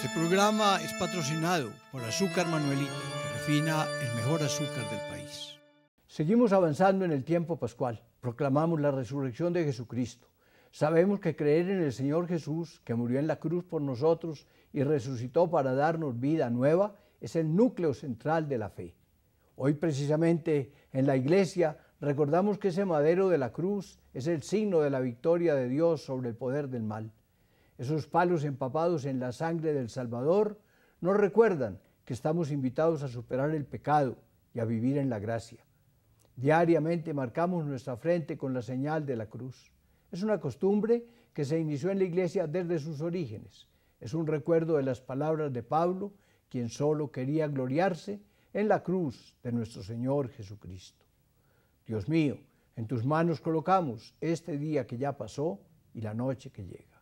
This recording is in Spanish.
Este programa es patrocinado por Azúcar Manuelita, que refina el mejor azúcar del país. Seguimos avanzando en el tiempo pascual. Proclamamos la resurrección de Jesucristo. Sabemos que creer en el Señor Jesús, que murió en la cruz por nosotros y resucitó para darnos vida nueva, es el núcleo central de la fe. Hoy precisamente en la iglesia recordamos que ese madero de la cruz es el signo de la victoria de Dios sobre el poder del mal. Esos palos empapados en la sangre del Salvador nos recuerdan que estamos invitados a superar el pecado y a vivir en la gracia. Diariamente marcamos nuestra frente con la señal de la cruz. Es una costumbre que se inició en la iglesia desde sus orígenes. Es un recuerdo de las palabras de Pablo, quien solo quería gloriarse en la cruz de nuestro Señor Jesucristo. Dios mío, en tus manos colocamos este día que ya pasó y la noche que llega.